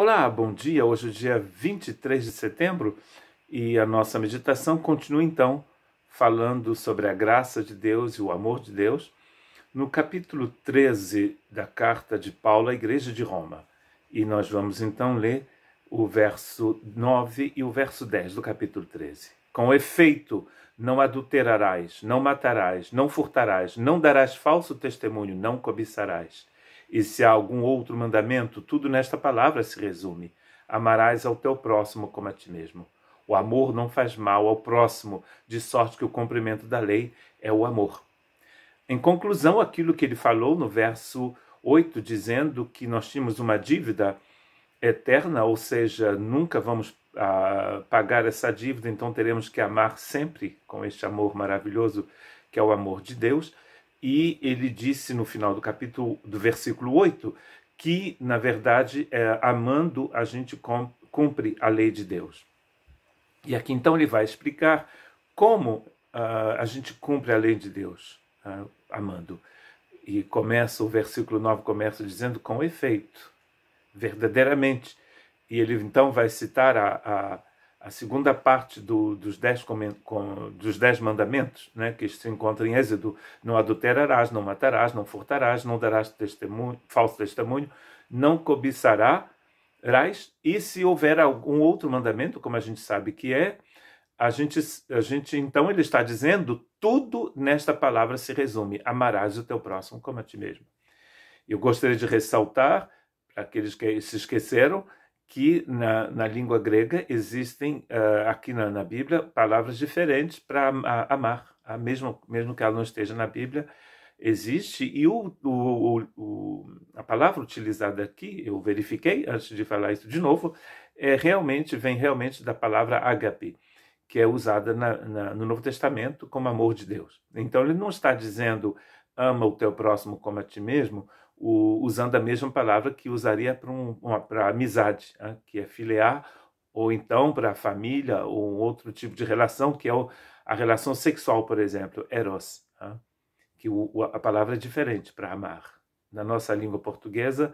Olá, bom dia. Hoje é dia 23 de setembro e a nossa meditação continua então falando sobre a graça de Deus e o amor de Deus no capítulo 13 da carta de Paulo à igreja de Roma. E nós vamos então ler o verso 9 e o verso 10 do capítulo 13. Com efeito, não adulterarás, não matarás, não furtarás, não darás falso testemunho, não cobiçarás e se há algum outro mandamento, tudo nesta palavra se resume: amarás ao teu próximo como a ti mesmo. O amor não faz mal ao próximo, de sorte que o cumprimento da lei é o amor. Em conclusão, aquilo que ele falou no verso 8, dizendo que nós tínhamos uma dívida eterna, ou seja, nunca vamos ah, pagar essa dívida, então teremos que amar sempre com este amor maravilhoso que é o amor de Deus. E ele disse no final do capítulo, do versículo 8, que, na verdade, é, amando a gente cumpre a lei de Deus. E aqui então ele vai explicar como uh, a gente cumpre a lei de Deus, uh, amando. E começa, o versículo 9 começa dizendo com efeito, verdadeiramente. E ele então vai citar a, a segunda parte do, dos, dez com, com, dos dez mandamentos, né, que se encontra em Êxodo: não adulterarás, não matarás, não furtarás, não darás testemunho, falso testemunho, não cobiçarás. E se houver algum outro mandamento, como a gente sabe que é, a gente, a gente então ele está dizendo tudo nesta palavra se resume: amarás o teu próximo como a ti mesmo. Eu gostaria de ressaltar para aqueles que se esqueceram que na, na língua grega existem uh, aqui na, na, Bíblia palavras diferentes para amar, a ah, mesmo, mesmo que ela não esteja na Bíblia, existe. E o, o, o, a palavra utilizada aqui, eu verifiquei antes de falar isso de novo, é realmente vem realmente da palavra agape que é usada na, na, no Novo Testamento como amor de Deus. Então ele não está dizendo ama o teu próximo como a ti mesmo, o, usando a mesma palavra que usaria para um, amizade, né? que é filiar, ou então para família, ou um outro tipo de relação, que é o, a relação sexual, por exemplo, eros, né? que o, a palavra é diferente para amar. Na nossa língua portuguesa,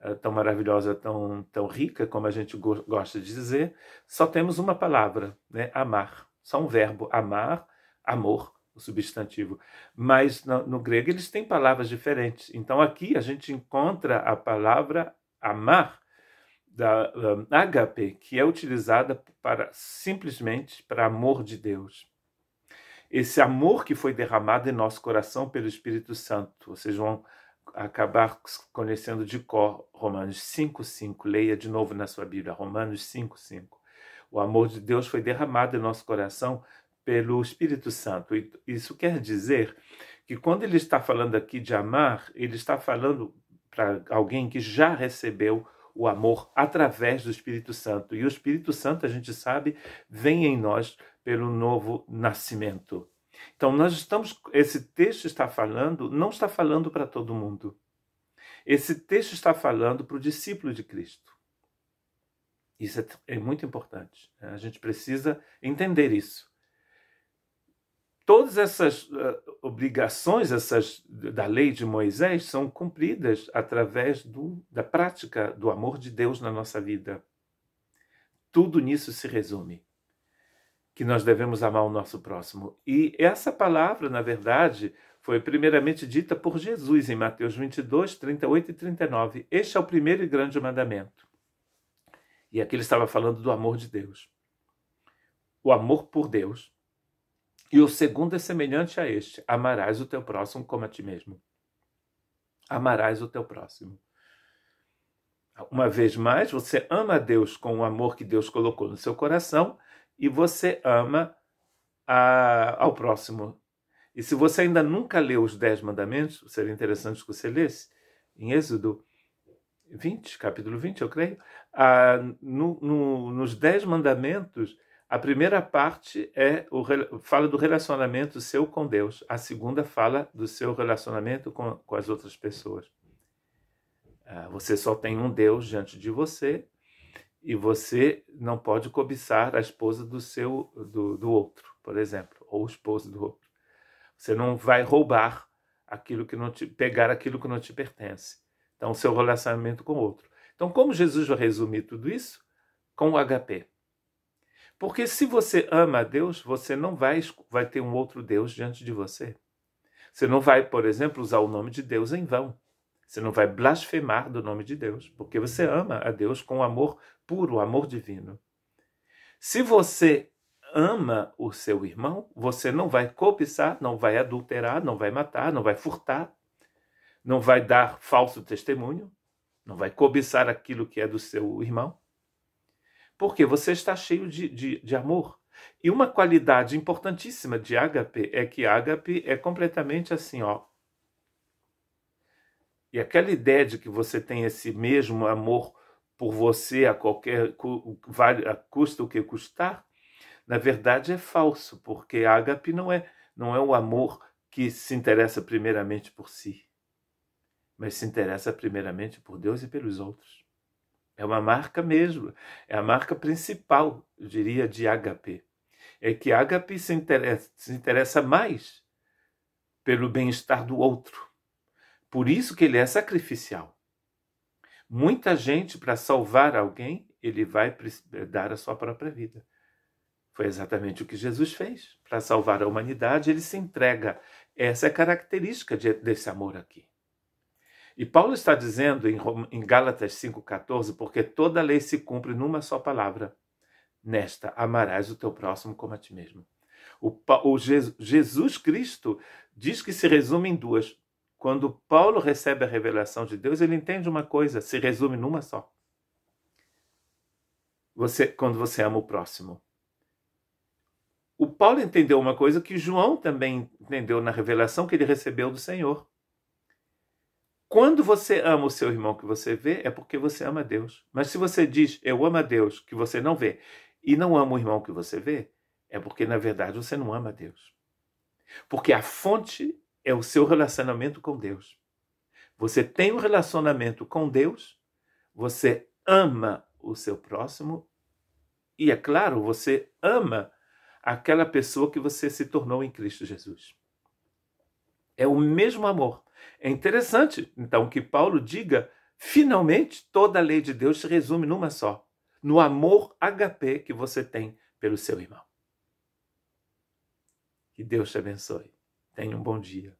eh, tão maravilhosa, tão, tão rica, como a gente go gosta de dizer, só temos uma palavra, né? amar. Só um verbo, amar, amor, o substantivo. Mas no, no, grego eles têm palavras diferentes. Então aqui a gente encontra a palavra amar, da um, ah, agape, que é utilizada para simplesmente para amor de Deus. Esse amor que foi derramado em nosso coração pelo Espírito Santo. Vocês vão acabar conhecendo de cor Romanos 5:5. Leia de novo na sua Bíblia Romanos 5:5. O amor de Deus foi derramado em nosso coração pelo Espírito Santo. Isso quer dizer que quando ele está falando aqui de amar, ele está falando para alguém que já recebeu o amor através do Espírito Santo. E o Espírito Santo, a gente sabe, vem em nós pelo novo nascimento. Então, nós estamos. Esse texto está falando, não está falando para todo mundo. Esse texto está falando para o discípulo de Cristo. Isso é, é muito importante. Né? A gente precisa entender isso todas essas uh, obrigações essas da lei de Moisés são cumpridas através do, da prática do amor de Deus na nossa vida. Tudo nisso se resume. Que nós devemos amar o nosso próximo. E essa palavra, na verdade, foi primeiramente dita por Jesus em Mateus 22, 38 e 39. Este é o primeiro e grande mandamento. E aqui ele estava falando do amor de Deus. O amor por Deus e o segundo é semelhante a este: amarás o teu próximo como a ti mesmo. Amarás o teu próximo. Uma vez mais, você ama a Deus com o amor que Deus colocou no seu coração e você ama a, ah, ao próximo. E se você ainda nunca leu os Dez Mandamentos, seria interessante que você lesse, em Êxodo 20, capítulo 20, eu creio, ah, no, no, nos Dez Mandamentos a primeira parte é o, fala do relacionamento seu com Deus, a segunda fala do seu relacionamento com, com as outras pessoas. Ah, você só tem um Deus diante de você e você não pode cobiçar a esposa do seu do, do outro, por exemplo, ou o esposo do outro. Você não vai roubar aquilo que não te pegar aquilo que não te pertence. Então, seu relacionamento com o outro. Então, como Jesus vai resumir tudo isso? Com o HP. Porque se você ama a Deus, você não vai, vai ter um outro Deus diante de você. Você não vai, por exemplo, usar o nome de Deus em vão. Você não vai blasfemar do nome de Deus, porque você ama a Deus com amor puro, amor divino. Se você ama o seu irmão, você não vai cobiçar, não vai adulterar, não vai matar, não vai furtar, não vai dar falso testemunho, não vai cobiçar aquilo que é do seu irmão. Porque você está cheio de, de, de amor. E uma qualidade importantíssima de ágape é que ágape é completamente assim, ó. E aquela ideia de que você tem esse mesmo amor por você a qualquer vale a custa o que custar, na verdade é falso, porque ágape não é não é o amor que se interessa primeiramente por si, mas se interessa primeiramente por Deus e pelos outros. É uma marca mesmo, é a marca principal, eu diria, de HP. É que HP se interessa, se interessa mais pelo bem-estar do outro. Por isso que ele é sacrificial. Muita gente, para salvar alguém, ele vai eh, dar a sua própria vida. Foi exatamente o que Jesus fez. Para salvar a humanidade, ele se entrega. Essa é a característica de, desse amor aqui. E Paulo está dizendo em, em Gálatas 5,14, porque toda lei se cumpre numa só palavra. Nesta, amarás o teu próximo como a ti mesmo. O, o Jesus, Jesus Cristo diz que se resume em duas. Quando Paulo recebe a revelação de Deus, ele entende uma coisa, se resume numa só. Você, quando você ama o próximo. O Paulo entendeu uma coisa que João também entendeu na revelação que ele recebeu do Senhor. Quando você ama o seu irmão que você vê, é porque você ama Deus. Mas se você diz, eu amo a Deus, que você não vê, e não ama o irmão que você vê, é porque, na verdade, você não ama Deus. Porque a fonte é o seu relacionamento com Deus. Você tem um relacionamento com Deus, você ama o seu próximo e, é claro, você ama aquela pessoa que você se tornou em Cristo Jesus. É o mesmo amor. É interessante, então, que Paulo diga: finalmente, toda a lei de Deus se resume numa só: no amor HP que você tem pelo seu irmão. Que Deus te abençoe. Tenha um bom dia.